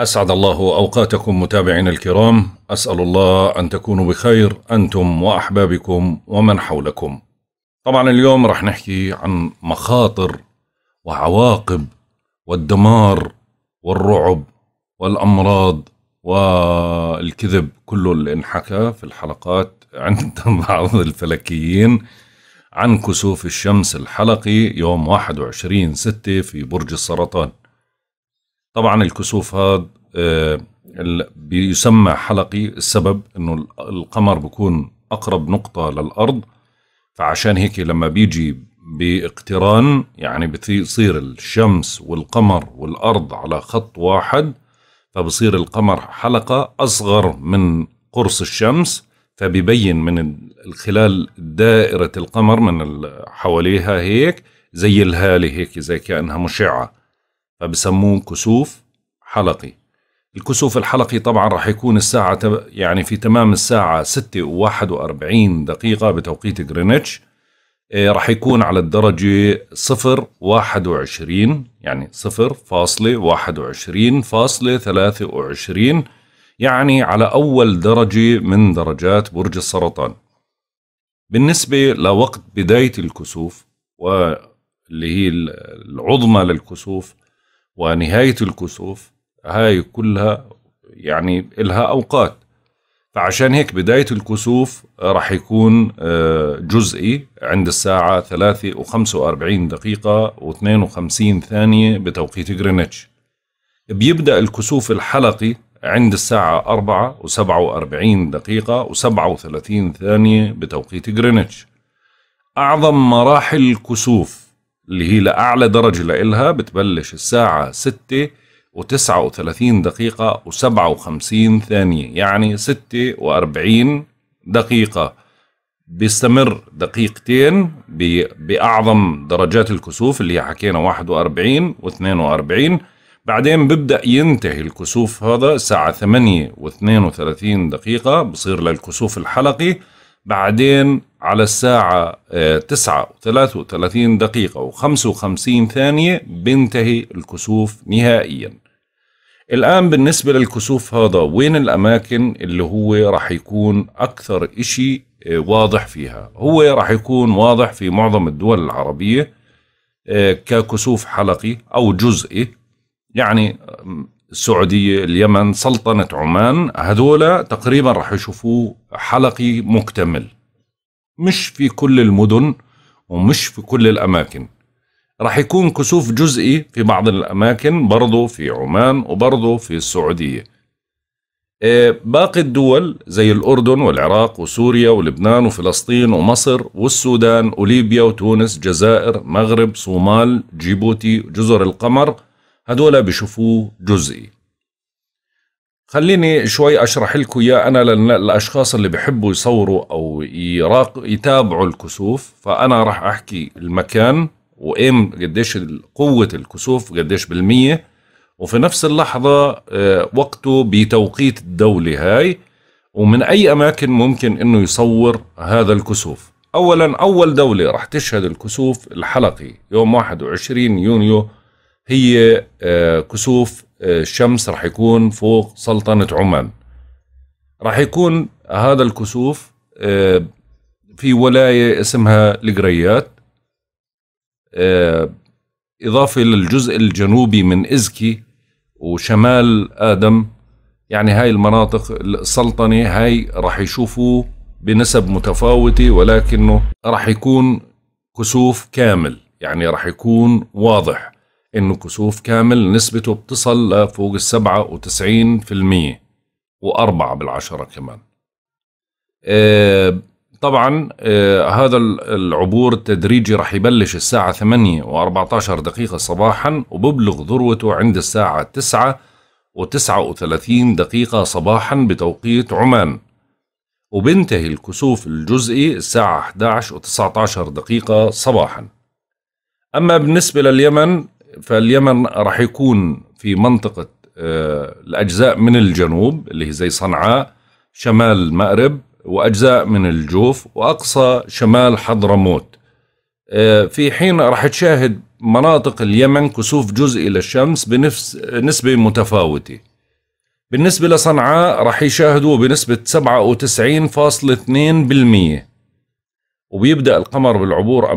أسعد الله أوقاتكم متابعينا الكرام، أسأل الله أن تكونوا بخير أنتم وأحبابكم ومن حولكم. طبعا اليوم رح نحكي عن مخاطر وعواقب والدمار والرعب والأمراض والكذب كله اللي انحكى في الحلقات عند بعض الفلكيين عن كسوف الشمس الحلقي يوم 21 6 في برج السرطان. طبعا الكسوف هذا آه، بيسمى حلقي السبب انه القمر بكون اقرب نقطه للارض فعشان هيك لما بيجي باقتران يعني بتصير الشمس والقمر والارض على خط واحد فبصير القمر حلقه اصغر من قرص الشمس فبيبين من خلال دائره القمر من حواليها هيك زي الهاله هيك زي كانها مشعه فبسموه كسوف حلقي الكسوف الحلقي طبعا راح يكون الساعة يعني في تمام الساعة 6 و41 دقيقة بتوقيت جرينتش آه، راح يكون على الدرجة 0 21 يعني 0 فاصلة 21 فاصلة 23 يعني على أول درجة من درجات برج السرطان بالنسبة لوقت بداية الكسوف واللي هي العظمى للكسوف ونهاية الكسوف هاي كلها يعني إلها أوقات فعشان هيك بداية الكسوف آه، راح يكون آه، جزئي عند الساعة ثلاثة وخمسة وأربعين دقيقة واثنين وخمسين ثانية بتوقيت غرينتش بيبدأ الكسوف الحلقي عند الساعة أربعة وسبعة وأربعين دقيقة وسبعة وثلاثين ثانية بتوقيت غرينتش أعظم مراحل الكسوف اللي هي لأعلى درجة لإلها بتبلش الساعة 6 و39 دقيقة و57 ثانية يعني 46 دقيقة بيستمر دقيقتين بأعظم درجات الكسوف اللي حكينا 41 و42 بعدين ببدأ ينتهي الكسوف هذا الساعة 8 و32 دقيقة بصير للكسوف الحلقي بعدين على الساعة آه، تسعة وثلاثة وثلاثين دقيقة وخمسة وخمسين ثانية بينتهي الكسوف نهائيا الآن بالنسبة للكسوف هذا وين الأماكن اللي هو رح يكون أكثر إشي آه، واضح فيها هو رح يكون واضح في معظم الدول العربية آه، ككسوف حلقي أو جزئي يعني السعودية اليمن سلطنة عمان هذولا تقريبا رح يشوفوه حلقي مكتمل مش في كل المدن ومش في كل الأماكن رح يكون كسوف جزئي في بعض الأماكن برضو في عمان وبرضو في السعودية آه، باقي الدول زي الأردن والعراق وسوريا ولبنان وفلسطين ومصر والسودان وليبيا وتونس جزائر مغرب صومال جيبوتي جزر القمر هدول بشوفوه جزئي خليني شوي اشرح لكم اياه انا للاشخاص اللي بحبوا يصوروا او يراق يتابعوا الكسوف فانا راح احكي المكان وام قديش قوه الكسوف قديش بالميه وفي نفس اللحظه آه، وقته بتوقيت الدوله هاي ومن اي اماكن ممكن انه يصور هذا الكسوف اولا اول دوله راح تشهد الكسوف الحلقي يوم 21 يونيو هي آه، كسوف آه، الشمس راح يكون فوق سلطنة عمان راح يكون هذا الكسوف آه، في ولاية اسمها القريات إضافة للجزء الجنوبي من إزكي وشمال آدم يعني هاي المناطق السلطنة هاي راح يشوفوا بنسب متفاوتة ولكنه راح يكون كسوف كامل يعني راح يكون واضح إنه كسوف كامل نسبته بتصل لفوق السبعة وتسعين في المية وأربعة بالعشرة كمان آه، طبعا آه، هذا العبور التدريجي رح يبلش الساعة 8 و14 دقيقة صباحا وببلغ ذروته عند الساعة 9 و39 دقيقة صباحا بتوقيت عمان وبنتهي الكسوف الجزئي الساعة 11 و19 دقيقة صباحا أما بالنسبة لليمن فاليمن راح يكون في منطقة آه، الأجزاء من الجنوب اللي هي زي صنعاء شمال المأرب وأجزاء من الجوف وأقصى شمال حضرموت آه، في حين راح تشاهد مناطق اليمن كسوف جزئي للشمس بنفس آه، نسبة متفاوتة بالنسبة لصنعاء راح يشاهدوا بنسبة 97.2% وبيبدأ القمر بالعبور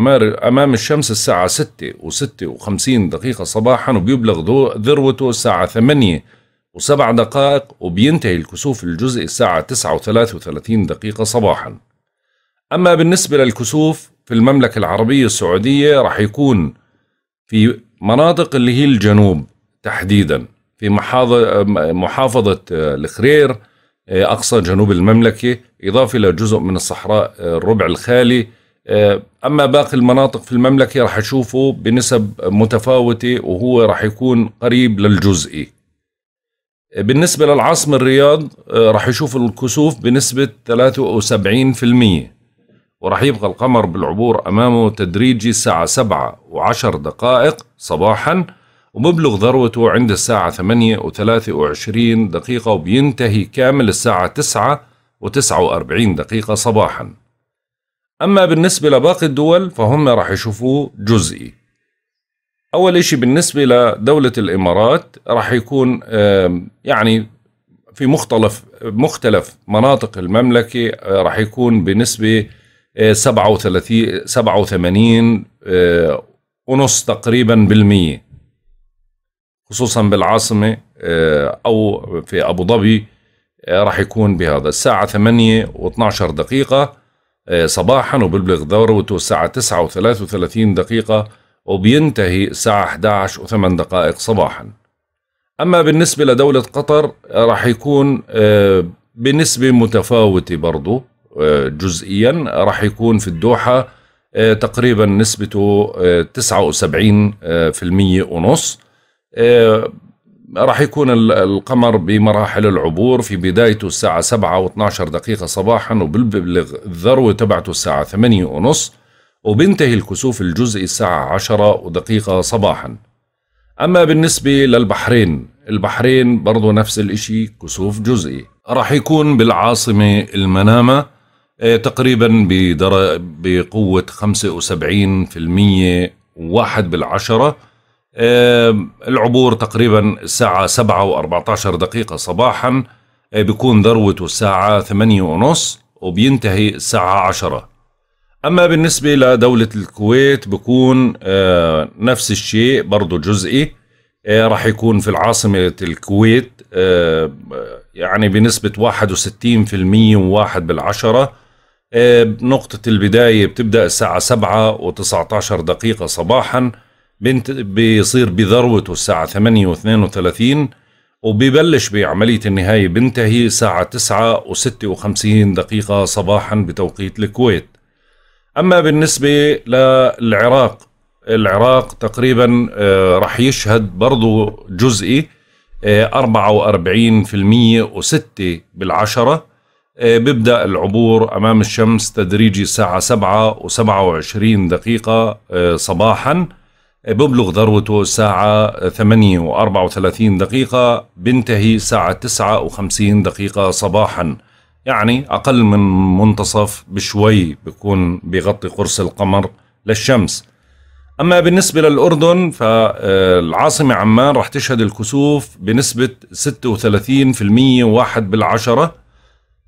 أمام الشمس الساعة 6 و6 و50 دقيقة صباحا وبيبلغ ذروته الساعة 8 و7 دقائق وبينتهي الكسوف الجزئي الساعة 9 و33 دقيقة صباحا أما بالنسبة للكسوف في المملكة العربية السعودية راح يكون في مناطق اللي هي الجنوب تحديدا في محافظة الخرير أقصى جنوب المملكة إضافة إلى جزء من الصحراء آه، الربع الخالي آه، أما باقي المناطق في المملكة رح أشوفه بنسب متفاوتة وهو رح يكون قريب للجزئي آه، بالنسبة للعاصمة الرياض رح يشوف الكسوف بنسبة 73% ورح يبقى القمر بالعبور أمامه تدريجي الساعة 7 و10 دقائق صباحا ومبلغ ذروته عند الساعة 8 و23 دقيقة وبينتهي كامل الساعة 9 و49 دقيقة صباحا أما بالنسبة لباقي الدول فهم راح يشوفوه جزئي أول إشي بالنسبة لدولة الإمارات راح يكون يعني في مختلف مختلف مناطق المملكة آه، راح يكون بنسبة 37 آه، 87 آه، ونص تقريبا بالمية خصوصا بالعاصمة أو في أبو ظبي راح يكون بهذا الساعة 8 و12 دقيقة آه، صباحا وبيبلغ ذروته الساعة 9 و33 دقيقة وبينتهي الساعة 11 و8 دقائق صباحا أما بالنسبة لدولة قطر آه، راح يكون آه، بنسبة متفاوتة برضو جزئيا راح يكون في الدوحة تقريبا نسبته 79% ونص راح يكون القمر بمراحل العبور في بدايته الساعة 7 و12 دقيقة صباحا وبالبلغ الذروة تبعته الساعة 8 ونص وبينتهي الكسوف الجزئي الساعة 10 ودقيقة صباحا أما بالنسبة للبحرين البحرين برضو نفس الإشي كسوف جزئي راح يكون بالعاصمة المنامة آه، تقريبا بقوة 75% واحد بالعشرة العبور تقريبا الساعة سبعة وأربعة عشر دقيقة صباحا آه، بيكون ذروته الساعة ثمانية ونص وبينتهي الساعة عشرة أما بالنسبة لدولة الكويت بكون آه، نفس الشيء برضه جزئي آه، راح يكون في العاصمة الكويت يعني بنسبة 61% وواحد بالعشرة نقطة البداية بتبدأ الساعة سبعة وتسعة عشر دقيقة صباحاً بنت بيصير بذروته الساعة 8 و32 وبيبلش بعملية النهاية بنتهي الساعة 9 و56 دقيقة صباحا بتوقيت الكويت أما بالنسبة للعراق العراق تقريبا آه، رح يشهد برضو جزئي 44% آه، و6 بالعشرة آه، بيبدأ العبور أمام الشمس تدريجي الساعة 7 و27 دقيقة صباحاً بيبلغ ذروته الساعة 8 و34 دقيقة بينتهي الساعة 9 و50 دقيقة صباحا يعني أقل من منتصف بشوي بيكون بيغطي قرص القمر للشمس أما بالنسبة للأردن فالعاصمة عمان رح تشهد الكسوف بنسبة 36% واحد بالعشرة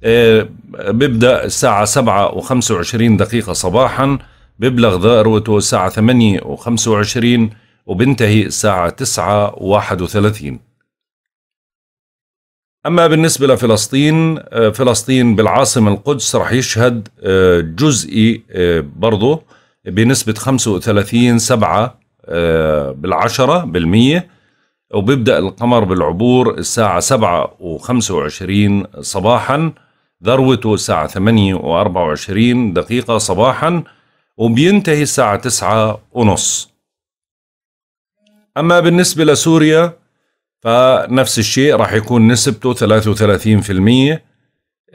آه، بيبدأ الساعة 7 و25 دقيقة صباحاً بيبلغ ذا ذروته الساعة 8 و25 وبنتهي الساعة 9 و31 أما بالنسبة لفلسطين آه، فلسطين بالعاصمة القدس رح يشهد آه، جزئي آه، برضه بنسبة 35 7 بالعشرة بالمية وبيبدأ القمر بالعبور الساعة 7 و25 صباحا ذروته الساعة 8 و24 دقيقة صباحا وبينتهي الساعة تسعة ونص أما بالنسبة لسوريا فنفس الشيء راح يكون نسبته ثلاثة وثلاثين في المية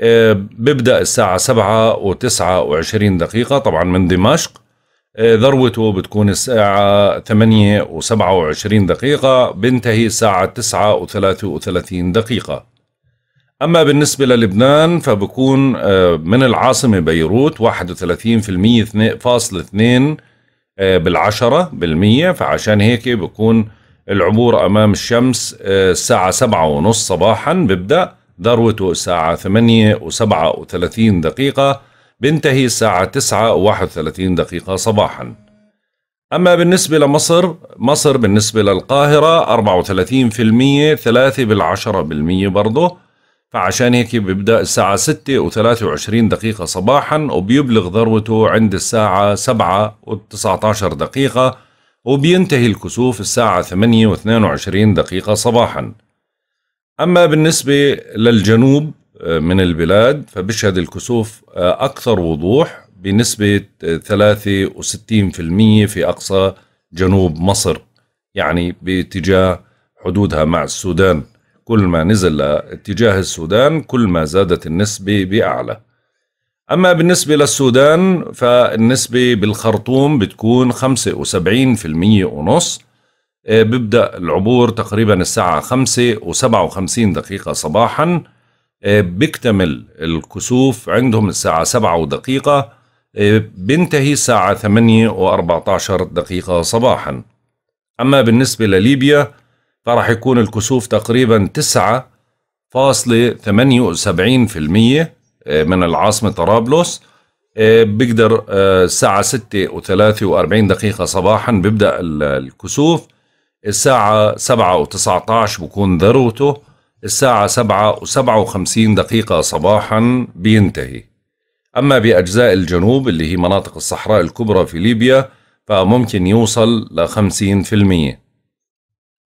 آه، ببدأ الساعة سبعة وتسعة وعشرين دقيقة طبعا من دمشق آه، ذروته بتكون الساعة ثمانية وسبعة وعشرين دقيقة بنتهي الساعة تسعة وثلاثة وثلاثين دقيقة أما بالنسبة للبنان فبكون آه، من العاصمة بيروت 31% آه، بالعشرة بالمية فعشان هيك بكون العبور أمام الشمس آه، الساعة سبعة ونص صباحا ببدأ ذروته الساعة ثمانية وسبعة وثلاثين دقيقة بنتهي الساعة تسعة وواحد وثلاثين دقيقة صباحا أما بالنسبة لمصر مصر بالنسبة للقاهرة 34% ثلاثة بالعشرة بالمية برضه فعشان هيك بيبدأ الساعة 6 و 23 دقيقة صباحا وبيبلغ ذروته عند الساعة 7 و 19 دقيقة وبينتهي الكسوف الساعة 8 و 22 دقيقة صباحا أما بالنسبة للجنوب آه، من البلاد فبشهد الكسوف آه، أكثر وضوح بنسبة 63% آه، في أقصى جنوب مصر يعني باتجاه حدودها مع السودان كل ما نزل اتجاه السودان كل ما زادت النسبة بأعلى أما بالنسبة للسودان فالنسبة بالخرطوم بتكون 75% ونص آه، ببدأ العبور تقريبا الساعة 5 و57 دقيقة صباحا آه، بيكتمل الكسوف عندهم الساعة 7 دقيقة آه، بنتهي الساعة 8 و14 دقيقة صباحا أما بالنسبة لليبيا فراح يكون الكسوف تقريبا 9.78% آه، من العاصمة طرابلس آه، بقدر آه، الساعة 6 و43 دقيقة صباحا بيبدأ الكسوف الساعة 7 و19 بكون ذروته الساعة 7 و57 دقيقة صباحا بينتهي أما بأجزاء الجنوب اللي هي مناطق الصحراء الكبرى في ليبيا فممكن يوصل ل 50%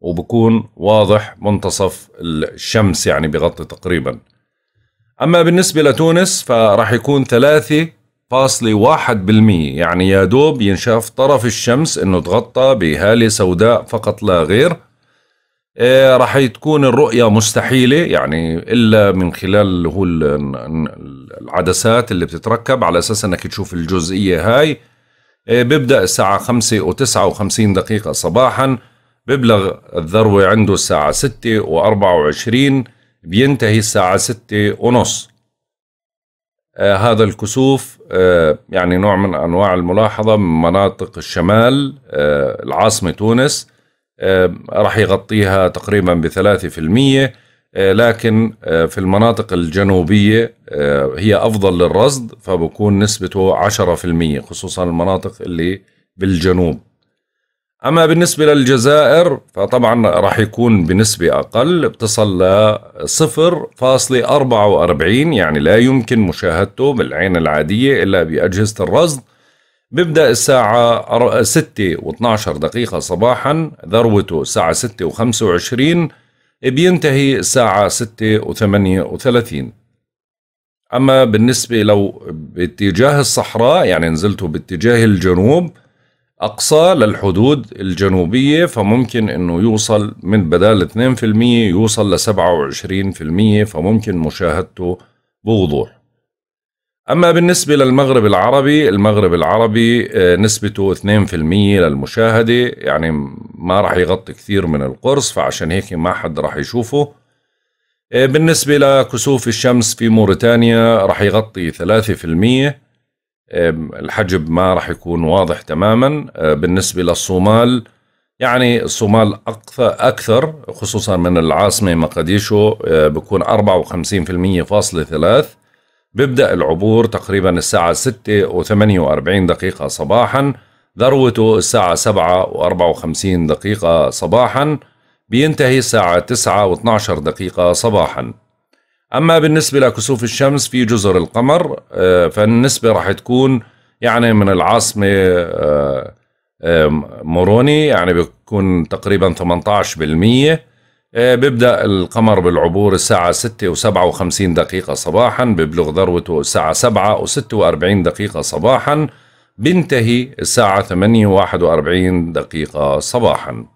وبكون واضح منتصف الشمس يعني بغطي تقريبا أما بالنسبة لتونس فراح يكون ثلاثة فاصلة واحد بالمية يعني يا دوب ينشاف طرف الشمس انه تغطى بهالة سوداء فقط لا غير إيه راح تكون الرؤية مستحيلة يعني إلا من خلال هو العدسات اللي بتتركب على أساس أنك تشوف الجزئية هاي إيه بيبدأ الساعة خمسة وتسعة وخمسين دقيقة صباحاً ببلغ الذروة عنده الساعة ستة وأربعة وعشرين بينتهي الساعة ستة ونص آه هذا الكسوف آه يعني نوع من أنواع الملاحظة من مناطق الشمال آه العاصمة تونس آه راح يغطيها تقريبا بثلاثة في المية آه، لكن آه، في المناطق الجنوبية آه، هي أفضل للرصد فبكون نسبته عشرة في المية خصوصا المناطق اللي بالجنوب أما بالنسبة للجزائر فطبعا راح يكون بنسبة أقل بتصل ل 0.44 يعني لا يمكن مشاهدته بالعين العادية إلا بأجهزة الرصد بيبدأ الساعة 6 و12 دقيقة صباحا ذروته الساعة 6 و25 بينتهي الساعة 6 و38 أما بالنسبة لو باتجاه الصحراء يعني نزلته باتجاه الجنوب أقصى للحدود الجنوبية فممكن أنه يوصل من بدال 2% يوصل ل 27% فممكن مشاهدته بوضوح أما بالنسبة للمغرب العربي المغرب العربي آه، نسبته 2% للمشاهدة يعني ما راح يغطي كثير من القرص فعشان هيك ما حد راح يشوفه آه، بالنسبة لكسوف الشمس في موريتانيا راح يغطي 3% الحجب ما راح يكون واضح تماما أه، بالنسبة للصومال يعني الصومال أكثر خصوصا من العاصمة مقديشو أه، بكون 54% فاصلة ثلاث بيبدأ العبور تقريبا الساعة 6 و 48 دقيقة صباحا ذروته الساعة 7 و 54 دقيقة صباحا بينتهي الساعة 9 و 12 دقيقة صباحا أما بالنسبة لكسوف الشمس في جزر القمر آه، فالنسبة راح تكون يعني من العاصمة آه، آه، موروني يعني بيكون تقريبا 18% بيبدأ القمر بالعبور الساعة 6 و57 دقيقة صباحا بيبلغ ذروته الساعة 7 و46 دقيقة صباحا بينتهي الساعة 8 و41 دقيقة صباحا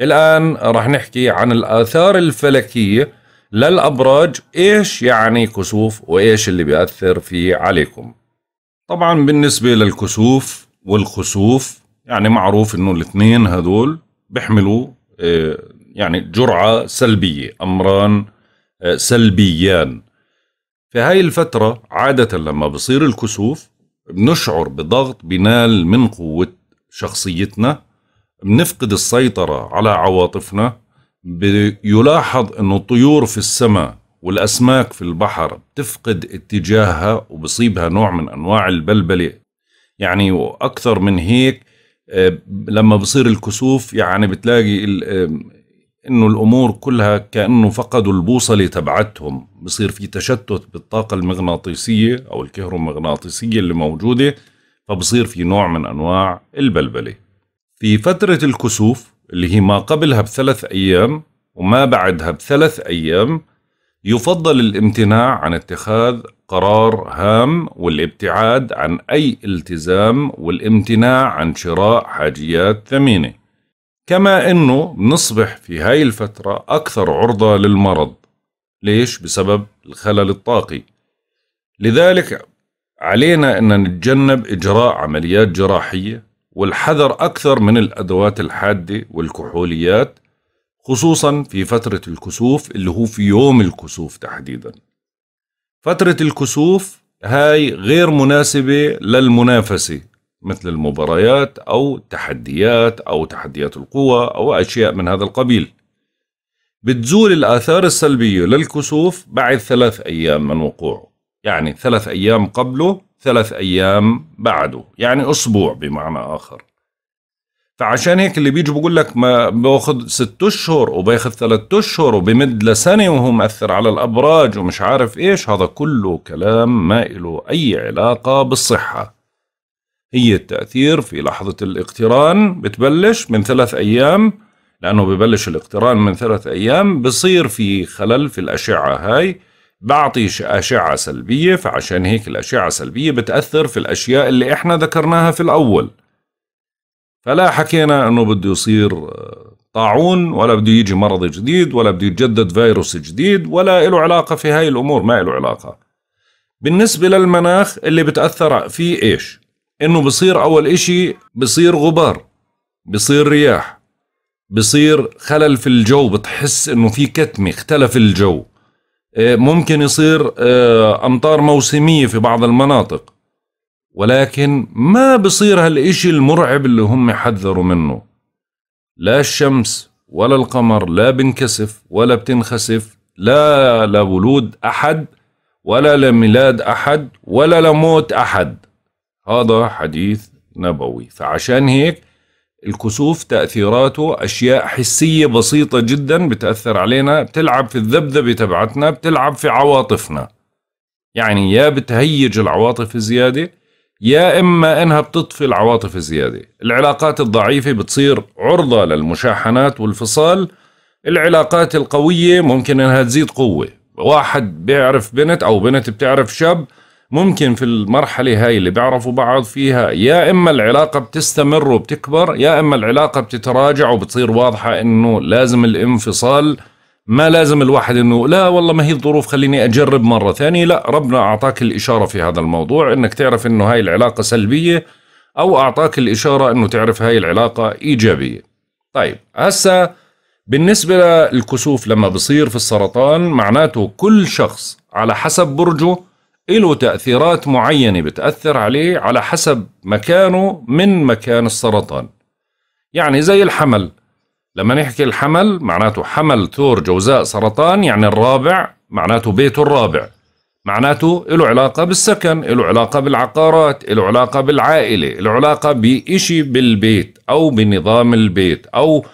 الآن رح نحكي عن الآثار الفلكية للأبراج إيش يعني كسوف وإيش اللي بيأثر فيه عليكم طبعا بالنسبة للكسوف والخسوف يعني معروف إنه الاثنين هذول بيحملوا آه، يعني جرعة سلبية أمران آه، سلبيان في هاي الفترة عادة لما بصير الكسوف بنشعر بضغط بنال من قوة شخصيتنا بنفقد السيطرة على عواطفنا بيلاحظ أنه الطيور في السماء والأسماك في البحر بتفقد اتجاهها وبصيبها نوع من أنواع البلبلة يعني وأكثر من هيك آه، لما بصير الكسوف يعني بتلاقي انه الامور كلها كانه فقدوا البوصله تبعتهم بصير في تشتت بالطاقه المغناطيسيه او الكهرومغناطيسيه اللي موجوده فبصير في نوع من انواع البلبله في فتره الكسوف اللي هي ما قبلها بثلاث أيام وما بعدها بثلاث أيام يفضل الامتناع عن اتخاذ قرار هام والابتعاد عن أي التزام والامتناع عن شراء حاجيات ثمينة كما أنه بنصبح في هاي الفترة أكثر عرضة للمرض ليش؟ بسبب الخلل الطاقي لذلك علينا أن نتجنب إجراء عمليات جراحية والحذر أكثر من الأدوات الحادة والكحوليات خصوصا في فترة الكسوف اللي هو في يوم الكسوف تحديدا فترة الكسوف هاي غير مناسبة للمنافسة مثل المباريات أو التحديات أو تحديات القوى أو أشياء من هذا القبيل بتزول الآثار السلبية للكسوف بعد ثلاث أيام من وقوعه يعني ثلاث أيام قبله ثلاث أيام بعده يعني أسبوع بمعنى آخر فعشان هيك اللي بيجي بقول لك ما باخذ ست اشهر وباخذ ثلاث اشهر وبمد لسنه وهو مأثر على الابراج ومش عارف ايش هذا كله كلام ما له اي علاقه بالصحه. هي التأثير في لحظة الاقتران بتبلش من ثلاث أيام لأنه ببلش الاقتران من ثلاث أيام بصير في خلل في الأشعة هاي بعطي أشعة سلبية فعشان هيك الأشعة سلبية بتأثر في الأشياء اللي إحنا ذكرناها في الأول فلا حكينا أنه بده يصير آه، طاعون ولا بده يجي مرض جديد ولا بده يتجدد فيروس جديد ولا له علاقة في هاي الأمور ما له علاقة بالنسبة للمناخ اللي بتأثر فيه إيش إنه بصير أول إشي بصير غبار بصير رياح بصير خلل في الجو بتحس إنه في كتمة اختلف الجو آه، ممكن يصير آه، أمطار موسمية في بعض المناطق ولكن ما بصير هالإشي المرعب اللي هم حذروا منه لا الشمس ولا القمر لا بنكسف ولا بتنخسف لا لولود أحد ولا لميلاد أحد ولا لموت أحد هذا حديث نبوي فعشان هيك الكسوف تأثيراته أشياء حسية بسيطة جدا بتأثر علينا بتلعب في الذبذبة تبعتنا بتلعب في عواطفنا يعني يا بتهيج العواطف الزيادة يا إما إنها بتطفي العواطف الزيادة العلاقات الضعيفة بتصير عرضة للمشاحنات والفصال العلاقات القوية ممكن إنها تزيد قوة واحد بيعرف بنت أو بنت بتعرف شاب ممكن في المرحلة هاي اللي بيعرفوا بعض فيها يا إما العلاقة بتستمر وبتكبر يا إما العلاقة بتتراجع وبتصير واضحة إنه لازم الانفصال ما لازم الواحد إنه لا والله ما هي الظروف خليني أجرب مرة ثانية لا ربنا أعطاك الإشارة في هذا الموضوع إنك تعرف إنه هاي العلاقة سلبية أو أعطاك الإشارة إنه تعرف هاي العلاقة إيجابية طيب هسا بالنسبة للكسوف لما بصير في السرطان معناته كل شخص على حسب برجه له تأثيرات معينة بتأثر عليه على حسب مكانه من مكان السرطان يعني زي الحمل لما نحكي الحمل معناته حمل ثور جوزاء سرطان يعني الرابع معناته بيته الرابع معناته له علاقة بالسكن له علاقة بالعقارات له علاقة بالعائلة له علاقة بإشي بالبيت أو بنظام البيت أو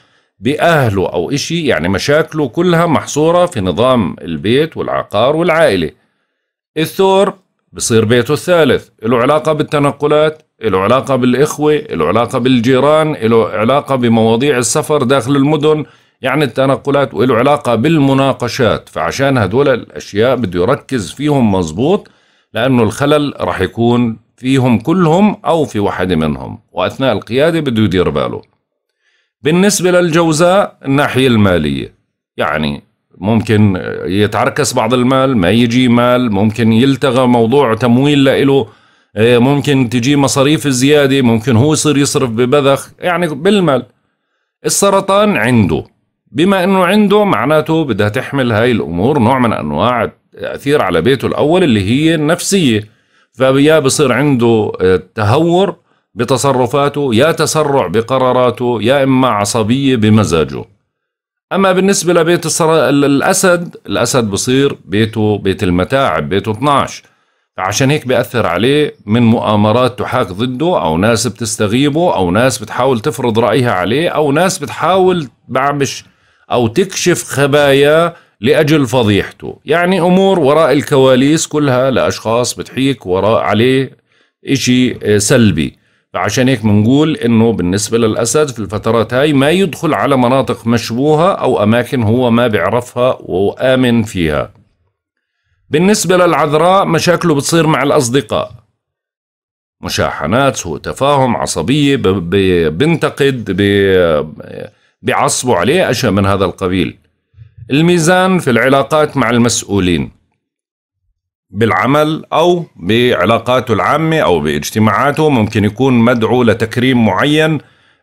بأهله أو إشي يعني مشاكله كلها محصورة في نظام البيت والعقار والعائلة الثور بصير بيته الثالث له علاقة بالتنقلات له علاقة بالإخوة له علاقة بالجيران له علاقة بمواضيع السفر داخل المدن يعني التنقلات وله علاقة بالمناقشات فعشان هدول الأشياء بده يركز فيهم مظبوط لأنه الخلل راح يكون فيهم كلهم أو في واحد منهم وأثناء القيادة بده يدير باله بالنسبة للجوزاء الناحية المالية يعني ممكن يتعركس بعض المال ما يجي مال ممكن يلتغى موضوع تمويل لإله آه، ممكن تجي مصاريف زيادة ممكن هو يصير يصرف ببذخ يعني بالمال السرطان عنده بما انه عنده معناته بدها تحمل هاي الامور نوع من انواع التاثير على بيته الاول اللي هي النفسيه فيا بصير عنده آه، تهور بتصرفاته يا تسرع بقراراته يا اما عصبيه بمزاجه اما بالنسبه لبيت الصرا... الاسد الاسد بصير بيته بيت المتاعب بيته 12 عشان هيك بيأثر عليه من مؤامرات تحاك ضده أو ناس بتستغيبه أو ناس بتحاول تفرض رأيها عليه أو ناس بتحاول بعمش أو تكشف خبايا لأجل فضيحته يعني أمور وراء الكواليس كلها لأشخاص بتحيك وراء عليه إشي آه، سلبي فعشان هيك بنقول انه بالنسبه للاسد في الفترات هاي ما يدخل على مناطق مشبوهه او اماكن هو ما بيعرفها وامن فيها بالنسبه للعذراء مشاكله بتصير مع الاصدقاء مشاحنات سوء تفاهم عصبيه بينتقد بيعصبوا عليه اشياء من هذا القبيل الميزان في العلاقات مع المسؤولين بالعمل او بعلاقاته العامه او باجتماعاته ممكن يكون مدعو لتكريم معين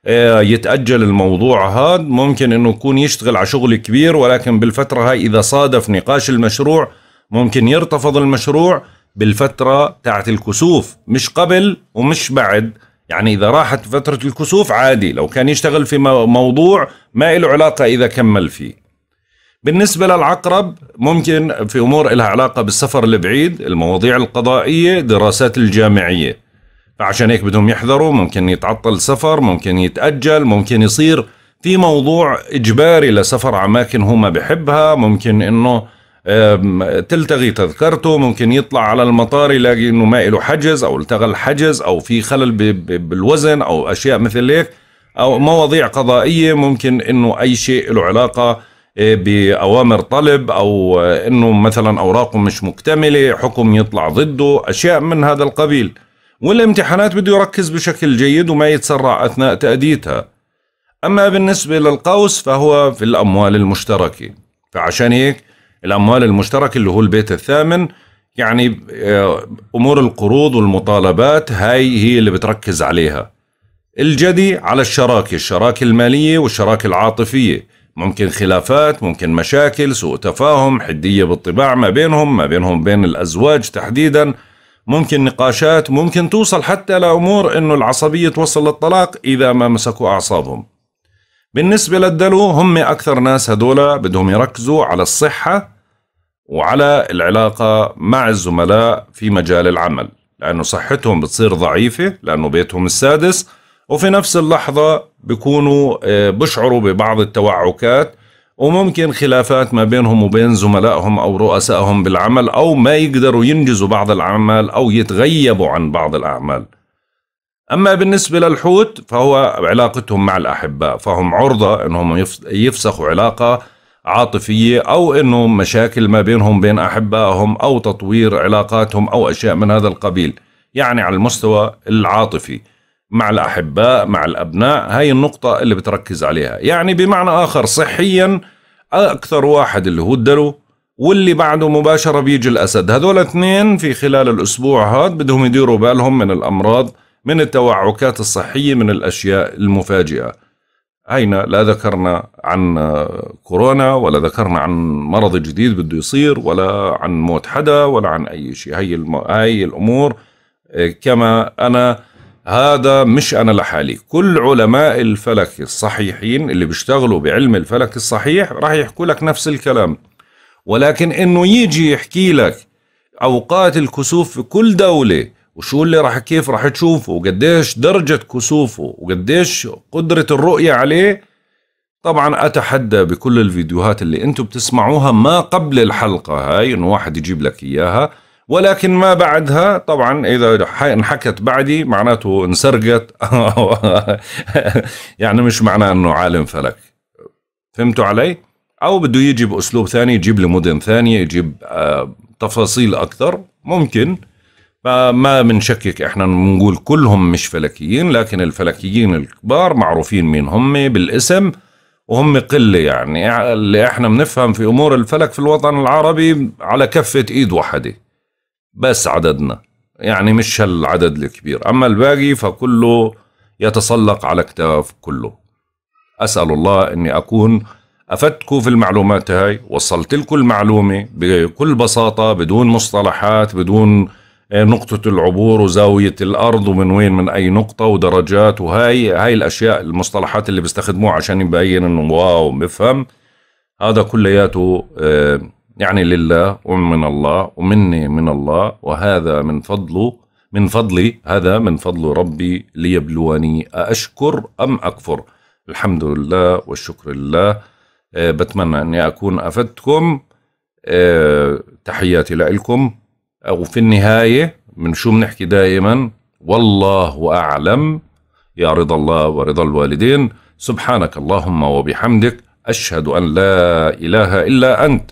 آه، يتأجل الموضوع هذا ممكن انه يكون يشتغل على شغل كبير ولكن بالفترة هاي اذا صادف نقاش المشروع ممكن يرتفض المشروع بالفترة تاعت الكسوف مش قبل ومش بعد يعني إذا راحت فترة الكسوف عادي لو كان يشتغل في موضوع ما له علاقة إذا كمل فيه بالنسبة للعقرب ممكن في أمور لها علاقة بالسفر البعيد المواضيع القضائية دراسات الجامعية فعشان هيك بدهم يحذروا ممكن يتعطل سفر ممكن يتأجل ممكن يصير في موضوع إجباري لسفر أماكن هو ما بحبها ممكن إنه تلتغي تذكرته ممكن يطلع على المطار يلاقي انه ما له حجز او التغى الحجز او في خلل بالوزن او اشياء مثل هيك او مواضيع قضائيه ممكن انه اي شيء له علاقه إيه، باوامر طلب او إيه، انه مثلا اوراقه مش مكتمله حكم يطلع ضده اشياء من هذا القبيل والامتحانات بده يركز بشكل جيد وما يتسرع اثناء تاديتها اما بالنسبه للقوس فهو في الاموال المشتركه فعشان هيك الاموال المشتركه اللي هو البيت الثامن يعني إيه، امور القروض والمطالبات هاي هي اللي بتركز عليها الجدي على الشراكه الشراكه الماليه والشراكه العاطفيه ممكن خلافات ممكن مشاكل سوء تفاهم حدية بالطباع ما بينهم ما بينهم بين الأزواج تحديدا ممكن نقاشات ممكن توصل حتى لأمور أنه العصبية توصل للطلاق إذا ما مسكوا أعصابهم بالنسبة للدلو هم أكثر ناس هدول بدهم يركزوا على الصحة وعلى العلاقة مع الزملاء في مجال العمل لأنه صحتهم بتصير ضعيفة لأنه بيتهم السادس وفي نفس اللحظة بيكونوا آه، بشعروا ببعض التوعكات وممكن خلافات ما بينهم وبين زملائهم أو رؤسائهم بالعمل أو ما يقدروا ينجزوا بعض الأعمال أو يتغيبوا عن بعض الأعمال أما بالنسبة للحوت فهو علاقتهم مع الأحباء فهم عرضة أنهم يفسخوا علاقة عاطفية أو أنه مشاكل ما بينهم بين أحبائهم أو تطوير علاقاتهم أو أشياء من هذا القبيل يعني على المستوى العاطفي مع الأحباء مع الأبناء هاي النقطة اللي بتركز عليها يعني بمعنى آخر صحيا أكثر واحد اللي هو الدلو واللي بعده مباشرة بيجي الأسد هذول اثنين في خلال الأسبوع هاد بدهم يديروا بالهم من الأمراض من التوعكات الصحية من الأشياء المفاجئة هينا لا ذكرنا عن كورونا ولا ذكرنا عن مرض جديد بده يصير ولا عن موت حدا ولا عن أي شيء هي, الم... هي الأمور كما أنا هذا مش أنا لحالي كل علماء الفلك الصحيحين اللي بيشتغلوا بعلم الفلك الصحيح راح يحكوا لك نفس الكلام ولكن إنه يجي يحكي لك أوقات الكسوف في كل دولة وشو اللي راح كيف راح تشوفه وقديش درجة كسوفه وقديش قدرة الرؤية عليه طبعا أتحدى بكل الفيديوهات اللي أنتم بتسمعوها ما قبل الحلقة هاي إنه واحد يجيب لك إياها ولكن ما بعدها طبعا اذا انحكت بعدي معناته انسرقت يعني مش معناه انه عالم فلك فهمتوا علي او بده يجي باسلوب ثاني يجيب لي مدن ثانيه يجيب آه، تفاصيل اكثر ممكن ما بنشكك احنا بنقول كلهم مش فلكيين لكن الفلكيين الكبار معروفين مين هم بالاسم وهم قله يعني اللي احنا بنفهم في امور الفلك في الوطن العربي على كفه ايد واحده بس عددنا يعني مش هالعدد الكبير أما الباقي فكله يتسلق على اكتاف كله أسأل الله أني أكون أفدتكم في المعلومات هاي وصلت لكم المعلومة بكل بساطة بدون مصطلحات بدون آه، نقطة العبور وزاوية الأرض ومن وين من أي نقطة ودرجات وهاي هاي الأشياء المصطلحات اللي بيستخدموها عشان يبين إنه واو مفهم هذا كلياته آه، يعني لله ومن الله ومني من الله وهذا من فضله من فضلي هذا من فضل ربي ليبلوني أأشكر أم أكفر الحمد لله والشكر لله أه بتمنى أني أكون أفدتكم أه تحياتي لكم أو في النهاية من شو بنحكي دائما والله أعلم يا رضا الله ورضا الوالدين سبحانك اللهم وبحمدك أشهد أن لا إله إلا أنت